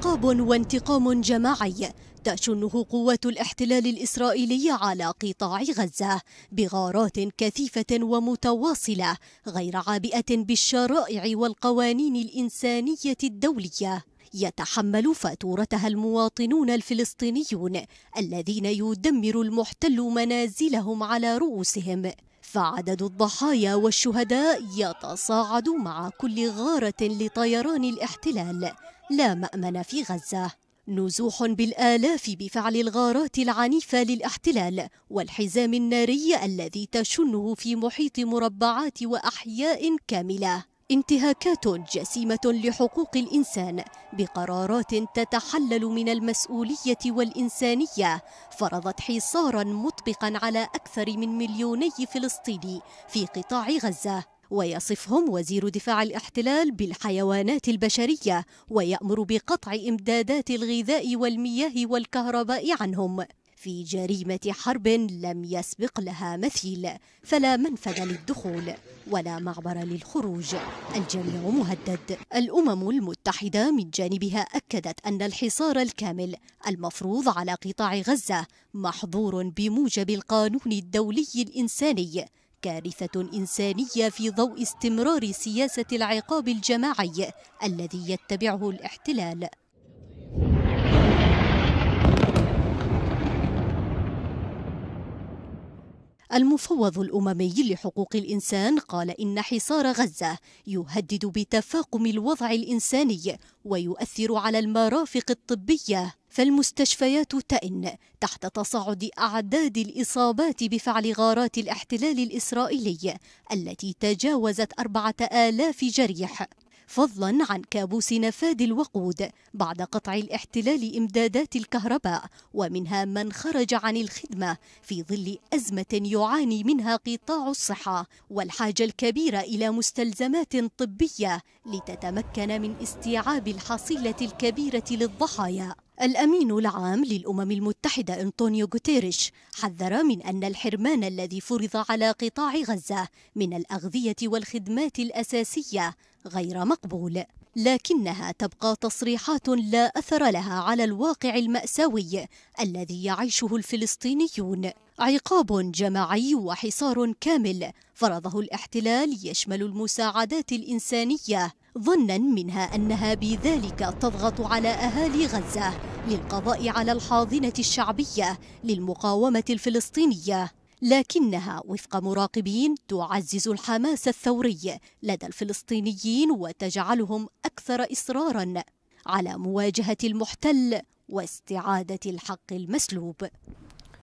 عقاب وانتقام جماعي تشنه قوة الاحتلال الإسرائيلي على قطاع غزة بغارات كثيفة ومتواصلة غير عابئة بالشرائع والقوانين الإنسانية الدولية يتحمل فاتورتها المواطنون الفلسطينيون الذين يدمر المحتل منازلهم على رؤوسهم فعدد الضحايا والشهداء يتصاعد مع كل غارة لطيران الاحتلال لا مأمن في غزة نزوح بالآلاف بفعل الغارات العنيفة للاحتلال والحزام الناري الذي تشنه في محيط مربعات وأحياء كاملة انتهاكات جسيمة لحقوق الإنسان بقرارات تتحلل من المسؤولية والإنسانية فرضت حصارا مطبقا على أكثر من مليوني فلسطيني في قطاع غزة ويصفهم وزير دفاع الاحتلال بالحيوانات البشرية ويأمر بقطع إمدادات الغذاء والمياه والكهرباء عنهم في جريمة حرب لم يسبق لها مثيل فلا منفذ للدخول ولا معبر للخروج الجميع مهدد الأمم المتحدة من جانبها أكدت أن الحصار الكامل المفروض على قطاع غزة محظور بموجب القانون الدولي الإنساني كارثة إنسانية في ضوء استمرار سياسة العقاب الجماعي الذي يتبعه الاحتلال المفوض الأممي لحقوق الإنسان قال إن حصار غزة يهدد بتفاقم الوضع الإنساني ويؤثر على المرافق الطبية فالمستشفيات تئن تحت تصاعد أعداد الإصابات بفعل غارات الاحتلال الإسرائيلي التي تجاوزت أربعة آلاف جريح فضلا عن كابوس نفاد الوقود بعد قطع الاحتلال إمدادات الكهرباء ومنها من خرج عن الخدمة في ظل أزمة يعاني منها قطاع الصحة والحاجة الكبيرة إلى مستلزمات طبية لتتمكن من استيعاب الحصيلة الكبيرة للضحايا الأمين العام للأمم المتحدة أنطونيو غوتيريش حذر من أن الحرمان الذي فرض على قطاع غزة من الأغذية والخدمات الأساسية غير مقبول لكنها تبقى تصريحات لا أثر لها على الواقع المأساوي الذي يعيشه الفلسطينيون عقاب جماعي وحصار كامل فرضه الاحتلال يشمل المساعدات الإنسانية ظنا منها أنها بذلك تضغط على أهالي غزة للقضاء على الحاضنة الشعبية للمقاومة الفلسطينية لكنها وفق مراقبين تعزز الحماس الثوري لدى الفلسطينيين وتجعلهم أكثر إصرارا على مواجهة المحتل واستعادة الحق المسلوب